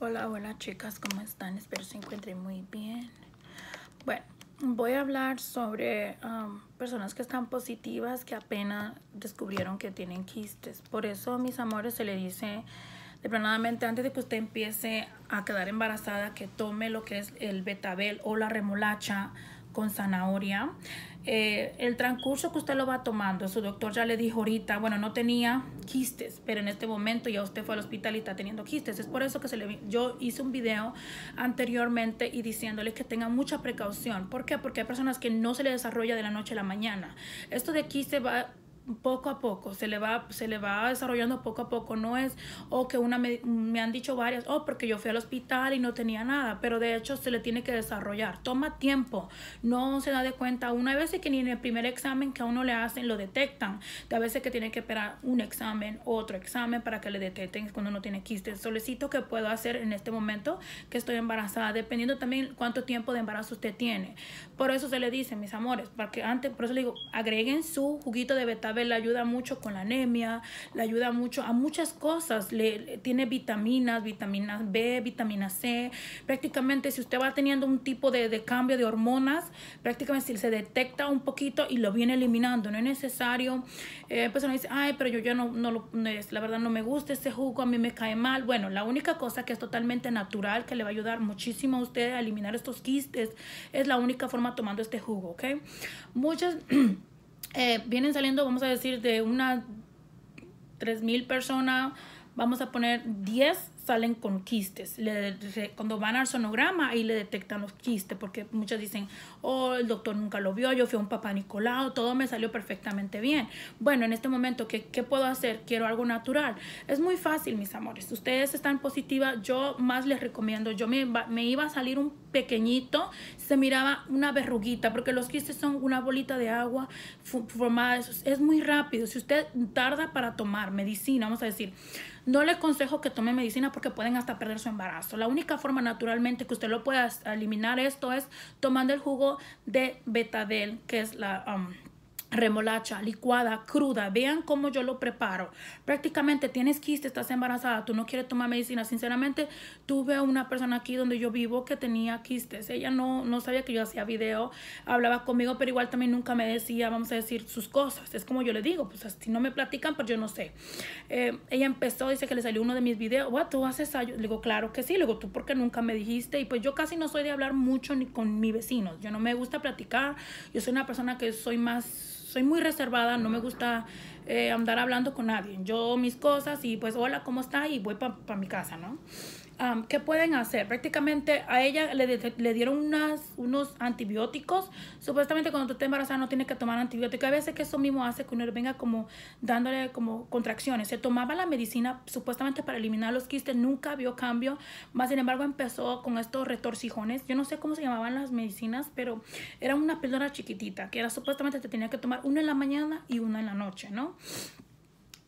Hola, hola chicas, ¿cómo están? Espero se encuentren muy bien. Bueno, voy a hablar sobre um, personas que están positivas que apenas descubrieron que tienen quistes. Por eso, mis amores, se le dice deplanadamente antes de que usted empiece a quedar embarazada que tome lo que es el betabel o la remolacha con zanahoria. Eh, el transcurso que usted lo va tomando, su doctor ya le dijo ahorita, bueno, no tenía quistes, pero en este momento ya usted fue al hospital y está teniendo quistes. Es por eso que se le, yo hice un video anteriormente y diciéndoles que tenga mucha precaución. ¿Por qué? Porque hay personas que no se le desarrolla de la noche a la mañana. Esto de quiste va poco a poco, se le va, se le va desarrollando poco a poco, no es, o oh, que una me, han dicho varias, oh, porque yo fui al hospital y no tenía nada, pero de hecho se le tiene que desarrollar, toma tiempo, no se da de cuenta, una vez que ni en el primer examen que a uno le hacen lo detectan, de a veces que tiene que esperar un examen, otro examen para que le detecten cuando uno tiene quistes, solicito que puedo hacer en este momento que estoy embarazada, dependiendo también cuánto tiempo de embarazo usted tiene, por eso se le dice, mis amores, porque antes, por eso le digo, agreguen su juguito de beta le ayuda mucho con la anemia, le ayuda mucho a muchas cosas, le, tiene vitaminas, vitamina B, vitamina C, prácticamente si usted va teniendo un tipo de, cambio de hormonas, prácticamente si se detecta un poquito y lo viene eliminando, no es necesario, eh, pues, uno dice, ay, pero yo ya no, no, lo, es, la verdad no me gusta este jugo, a mí me cae mal, bueno, la única cosa que es totalmente natural, que le va a ayudar muchísimo a usted a eliminar estos quistes, es la única forma tomando este jugo, ¿ok? Muchas... Eh, vienen saliendo, vamos a decir, de unas 3.000 personas, vamos a poner 10 salen con quistes. cuando van al sonograma y le detectan los quistes, porque muchas dicen, oh, el doctor nunca lo vio, yo fui a un papá Nicolau, todo me salió perfectamente bien. Bueno, en este momento, ¿qué, ¿qué, puedo hacer? Quiero algo natural. Es muy fácil, mis amores. Ustedes están positivas, yo más les recomiendo. Yo me, me iba a salir un pequeñito, se miraba una verruguita, porque los quistes son una bolita de agua formada. Es, es muy rápido. Si usted tarda para tomar medicina, vamos a decir, no le aconsejo que tome medicina porque pueden hasta perder su embarazo. La única forma naturalmente que usted lo pueda eliminar esto es tomando el jugo de betadel, que es la... Um, remolacha licuada, cruda. Vean cómo yo lo preparo. Prácticamente tienes quistes, estás embarazada, tú no quieres tomar medicina. Sinceramente, tuve una persona aquí donde yo vivo que tenía quistes. Ella no, no sabía que yo hacía video, hablaba conmigo, pero igual también nunca me decía, vamos a decir, sus cosas. Es como yo le digo, pues si no me platican, pues yo no sé. Eh, ella empezó, dice que le salió uno de mis videos. What, ¿Tú haces eso? Le digo, claro que sí. Le digo, ¿tú por qué nunca me dijiste? Y pues yo casi no soy de hablar mucho ni con mis vecinos. Yo no me gusta platicar. Yo soy una persona que soy más soy muy reservada, no me gusta eh, andar hablando con nadie. Yo mis cosas y pues hola, ¿cómo está? Y voy para mi casa, ¿no? que ¿qué pueden hacer? Prácticamente a ella le, dieron unas, unos antibióticos. Supuestamente cuando tú estás embarazada no tienes que tomar antibióticos. A veces que eso mismo hace que uno venga como dándole como contracciones. Se tomaba la medicina supuestamente para eliminar los quistes, nunca vio cambio. Más sin embargo empezó con estos retorcijones. Yo no sé cómo se llamaban las medicinas, pero era una píldora chiquitita que era supuestamente te tenía que tomar una en la mañana y una en la noche, ¿no?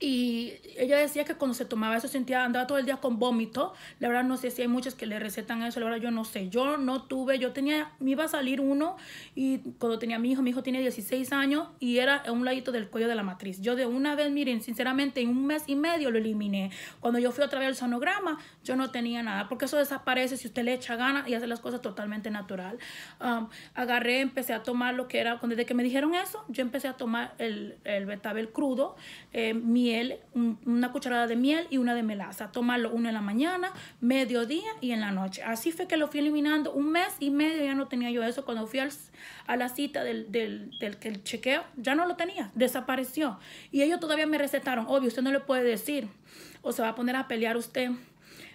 Y ella decía que cuando se tomaba eso sentía, andaba todo el día con vómito. La verdad no sé si hay muchas que le recetan eso, la verdad yo no sé. Yo no tuve, yo tenía, me iba a salir uno y cuando tenía mi hijo, mi hijo tiene 16 años y era a un ladito del cuello de la matriz. Yo de una vez, miren, sinceramente en un mes y medio lo eliminé. Cuando yo fui otra vez al sonograma, yo no tenía nada, porque eso desaparece si usted le echa ganas y hace las cosas totalmente natural. Um, agarré, empecé a tomar lo que era, desde que me dijeron eso, yo empecé a tomar el, el betabel crudo, eh, mi una cucharada de miel y una de melaza. Tomarlo una en la mañana, mediodía y en la noche. Así fue que lo fui eliminando un mes y medio, ya no tenía yo eso. Cuando fui a la cita del, chequeo, ya no lo tenía, desapareció. Y ellos todavía me recetaron, obvio, usted no le puede decir o se va a poner a pelear usted.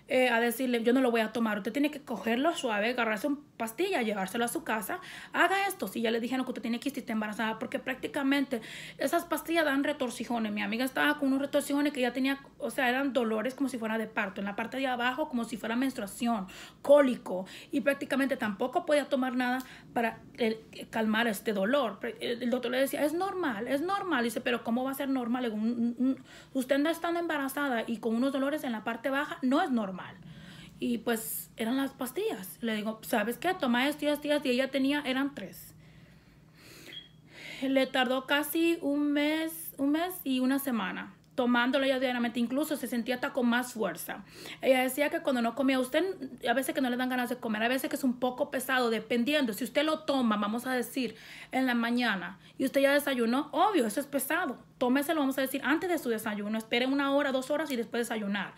Eh, a decirle, yo no lo voy a tomar. Usted tiene que cogerlo suave, agarrarse un pastilla, llevárselo a su casa, haga esto. Si ya le dijeron que usted tiene que estar embarazada, porque prácticamente esas pastillas dan retorcijones. Mi amiga estaba con unos retorcijones que ya tenía, o sea, eran dolores como si fuera de parto, en la parte de abajo como si fuera menstruación, cólico, y prácticamente tampoco podía tomar nada para eh, calmar este dolor. Eh, el doctor le decía, es normal, es normal. Dice, pero ¿cómo va a ser normal? Mm, mm, mm, usted no está embarazada y con unos dolores en la parte baja, no es normal. Y pues eran las pastillas. Le digo, ¿sabes qué? Toma esto, tías Y ella tenía, eran tres. Le tardó casi un mes, un mes y una semana tomándolo ella diariamente, incluso se sentía hasta con más fuerza. Ella decía que cuando no comía, usted a veces que no le dan ganas de comer, a veces que es un poco pesado, dependiendo. Si usted lo toma, vamos a decir, en la mañana y usted ya desayunó, obvio, eso es pesado. lo vamos a decir, antes de su desayuno, espere una hora, dos horas y después desayunar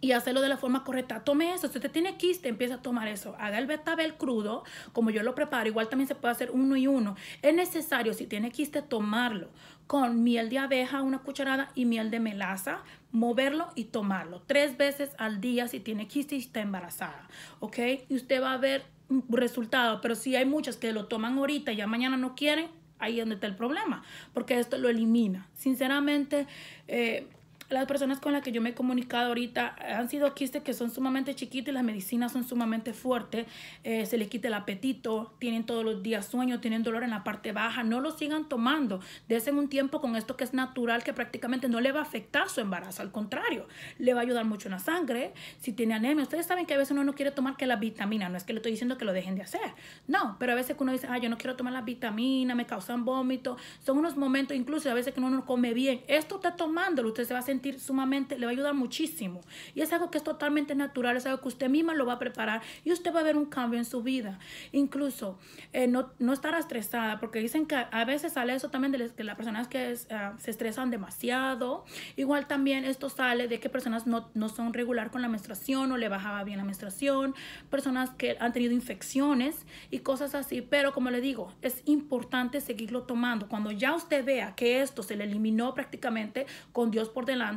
y hacerlo de la forma correcta. Tome eso. Si usted tiene quiste, empieza a tomar eso. Haga el betabel crudo, como yo lo preparo. Igual también se puede hacer uno y uno. Es necesario, si tiene quiste, tomarlo con miel de abeja, una cucharada y miel de melaza, moverlo y tomarlo tres veces al día si tiene quiste y está embarazada. ¿Ok? Y usted va a ver resultado Pero si hay muchas que lo toman ahorita y ya mañana no quieren, ahí es donde está el problema. Porque esto lo elimina. Sinceramente, eh, las personas con las que yo me he comunicado ahorita han sido quistes que son sumamente chiquitos y las medicinas son sumamente fuertes. Eh, se les quita el apetito, tienen todos los días sueño, tienen dolor en la parte baja. No lo sigan tomando. Desen un tiempo con esto que es natural, que prácticamente no le va a afectar su embarazo. Al contrario, le va a ayudar mucho en la sangre. Si tiene anemia, ustedes saben que a veces uno no quiere tomar que la vitamina. No es que le estoy diciendo que lo dejen de hacer. No, pero a veces que uno dice, ah, yo no quiero tomar las vitaminas, me causan vómito. Son unos momentos, incluso a veces que uno no come bien. Esto está tomándolo, usted se va a sentir sumamente, le va a ayudar muchísimo. Y es algo que es totalmente natural, es algo que usted misma lo va a preparar y usted va a ver un cambio en su vida. Incluso eh, no, no, estar estresada, porque dicen que a veces sale eso también de las, personas que ah, se estresan demasiado. Igual también esto sale de que personas no, no son regular con la menstruación o le bajaba bien la menstruación, personas que han tenido infecciones y cosas así. Pero como le digo, es importante seguirlo tomando. Cuando ya usted vea que esto se le eliminó prácticamente con Dios por delante,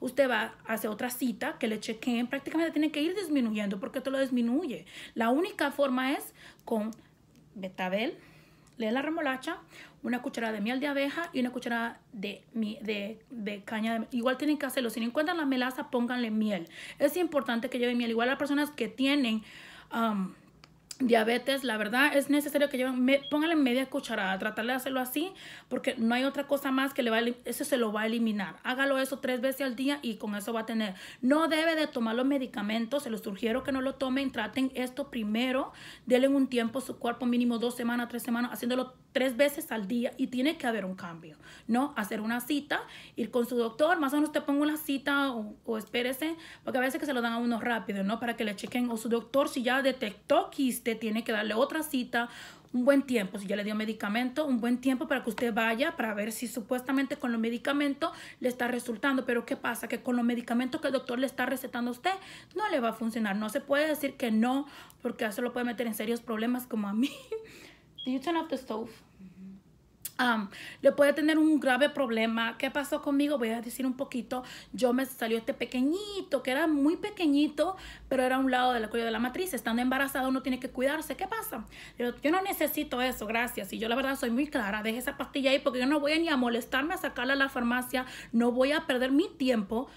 usted va a hacer otra cita, que le chequeen, prácticamente tiene que ir disminuyendo porque te lo disminuye. La única forma es con betabel, le la remolacha, una cucharada de miel de abeja y una cucharada de, de, de caña. igual tienen que hacerlo. Si no encuentran la melaza, pónganle miel. Es importante que lleve miel. Igual las personas que tienen... Um, diabetes, la verdad es necesario que yo me, media cucharada, tratarle de hacerlo así, porque no hay otra cosa más que le va a, eso se lo va a eliminar. Hágalo eso tres veces al día y con eso va a tener. No debe de tomar los medicamentos, se los sugiero que no lo tomen, traten esto primero, denle un tiempo su cuerpo mínimo dos semanas, tres semanas, haciéndolo tres veces al día y tiene que haber un cambio, ¿no? Hacer una cita, ir con su doctor, más o menos te pongo una cita o, o, espérese, porque a veces que se lo dan a uno rápido, ¿no? Para que le chequen o su doctor si ya detectó quiste tiene que darle otra cita, un buen tiempo, si ya le dio medicamento, un buen tiempo para que usted vaya para ver si supuestamente con los medicamentos le está resultando. Pero ¿qué pasa? Que con los medicamentos que el doctor le está recetando a usted no le va a funcionar. No se puede decir que no, porque eso lo puede meter en serios problemas como a mí. Do you turn off the stove? le puede tener un grave problema. ¿Qué pasó conmigo? Voy a decir un poquito. Yo me salió este pequeñito, que era muy pequeñito, pero era un lado la cuello de la matriz. Estando embarazada uno tiene que cuidarse. ¿Qué pasa? Yo, no necesito eso, gracias. Y yo la verdad soy muy clara. Deje esa pastilla ahí porque yo no voy ni a molestarme a sacarla a la farmacia. No voy a perder mi tiempo.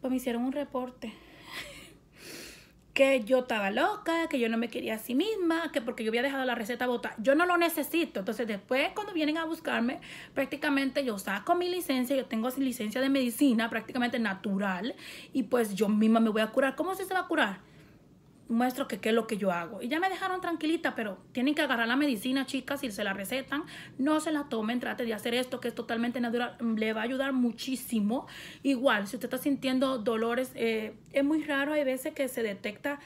Pues me hicieron un reporte que yo estaba loca, que yo no me quería a sí misma, que porque yo había dejado la receta bota, Yo no lo necesito. Entonces después cuando vienen a buscarme, prácticamente yo saco mi licencia, yo tengo licencia de medicina prácticamente natural y pues yo misma me voy a curar. ¿Cómo se va a curar? muestro que qué es lo que yo hago. Y ya me dejaron tranquilita, pero tienen que agarrar la medicina, chicas, y se la recetan, no se la tomen, trate de hacer esto que es totalmente natural, le va a ayudar muchísimo. Igual, si usted está sintiendo dolores, eh, es muy raro, hay veces que se detecta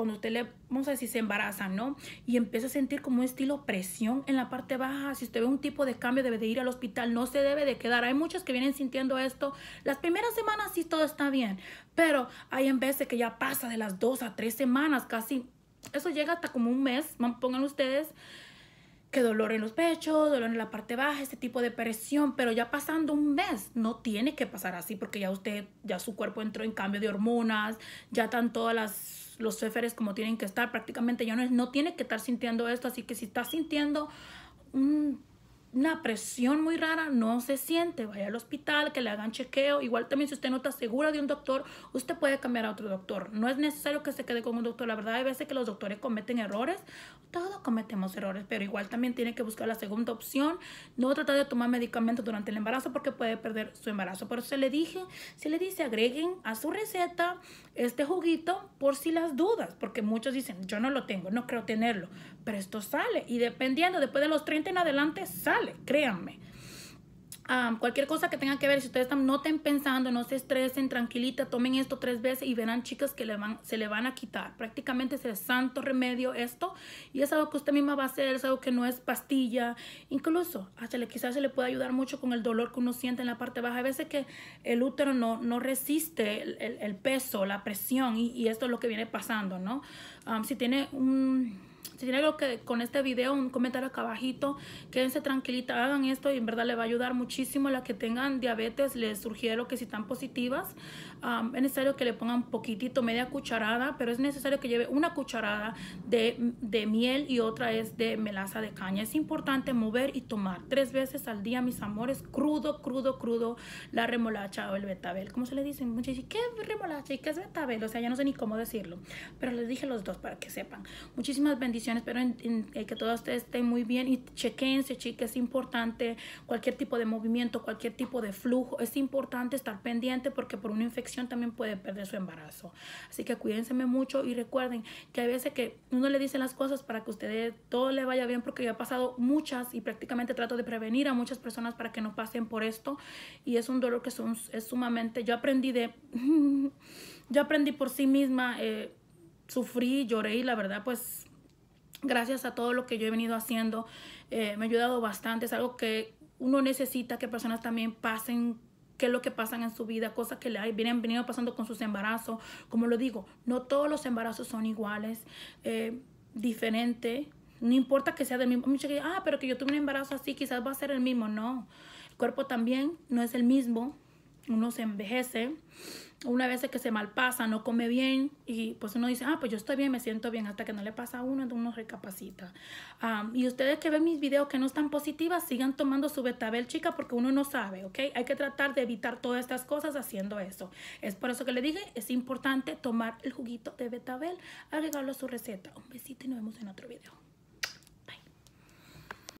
cuando usted le, vamos a decir, se embaraza, ¿no? Y empieza a sentir como un estilo presión en la parte baja. Si usted ve un tipo de cambio, debe de ir al hospital, no se debe de quedar. Hay muchas que vienen sintiendo esto. Las primeras semanas sí todo está bien, pero hay en veces que ya pasa de las dos a tres semanas casi. Eso llega hasta como un mes, pongan ustedes que dolor en los pechos, dolor en la parte baja, este tipo de presión, pero ya pasando un mes no tiene que pasar así porque ya usted, ya su cuerpo entró en cambio de hormonas, ya están todas las los céferes como tienen que estar prácticamente ya no, no tiene que estar sintiendo esto así que si estás sintiendo un una presión muy rara, no se siente, vaya al hospital, que le hagan chequeo. Igual también si usted no está segura de un doctor, usted puede cambiar a otro doctor. No es necesario que se quede con un doctor. La verdad, hay veces que los doctores cometen errores. Todos cometemos errores, pero igual también tiene que buscar la segunda opción. No tratar de tomar medicamentos durante el embarazo porque puede perder su embarazo. Pero se le dije, se le dice, agreguen a su receta este juguito por si las dudas, porque muchos dicen, yo no lo tengo, no creo tenerlo, pero esto sale y dependiendo, después de los 30 en adelante, sale vale, créanme. cualquier cosa que tenga que ver, si ustedes están, no estén pensando, no se estresen, tranquilita, tomen esto tres veces y verán, chicas, que le van, se le van a quitar. Prácticamente es el santo remedio esto. Y es algo que usted misma va a hacer, es algo que no es pastilla. Incluso, hasta le, quizás se le puede ayudar mucho con el dolor que uno siente en la parte baja. A veces que el útero no, no resiste el, peso, la presión, y, esto es lo que viene pasando, ¿no? si tiene un si tiene algo que con este video, un comentario acá abajito, quédense tranquilita, hagan esto y en verdad le va a ayudar muchísimo a la que tengan diabetes, les sugiero que si están positivas, es necesario que le pongan poquitito, media cucharada, pero es necesario que lleve una cucharada de, de miel y otra es de melaza de caña. Es importante mover y tomar tres veces al día, mis amores, crudo, crudo, crudo, la remolacha o el betabel. ¿Cómo se le dice? ¿qué es remolacha y qué es betabel? O sea, ya no sé ni cómo decirlo, pero les dije los dos para que sepan. Muchísimas bendiciones bendiciones. Espero en, eh, que todos ustedes estén muy bien y chequense, chicas. Es importante cualquier tipo de movimiento, cualquier tipo de flujo. Es importante estar pendiente porque por una infección también puede perder su embarazo. Así que cuídense mucho y recuerden que hay veces que uno le dice las cosas para que ustedes todo le vaya bien porque yo he pasado muchas y prácticamente trato de prevenir a muchas personas para que no pasen por esto. Y es un dolor que es sumamente... Yo aprendí de... yo aprendí por sí misma... Eh, sufrí, lloré y la verdad pues gracias a todo lo que yo he venido haciendo, eh, me ha ayudado bastante. Es algo que uno necesita que personas también pasen qué es lo que pasan en su vida, cosas que le vienen venido pasando con sus embarazos. Como lo digo, no todos los embarazos son iguales, diferentes, eh, diferente. No importa que sea del mismo. ah, pero que yo tuve un embarazo así, quizás va a ser el mismo. No, el cuerpo también no es el mismo uno se envejece, una vez que se malpasa, no come bien y pues uno dice, ah, pues yo estoy bien, me siento bien, hasta que no le pasa a uno, entonces uno recapacita. y ustedes que ven mis videos que no están positivas, sigan tomando su betabel, chica, porque uno no sabe, ¿ok? Hay que tratar de evitar todas estas cosas haciendo eso. Es por eso que le dije, es importante tomar el juguito de betabel, agregarlo a su receta. Un besito y nos vemos en otro video.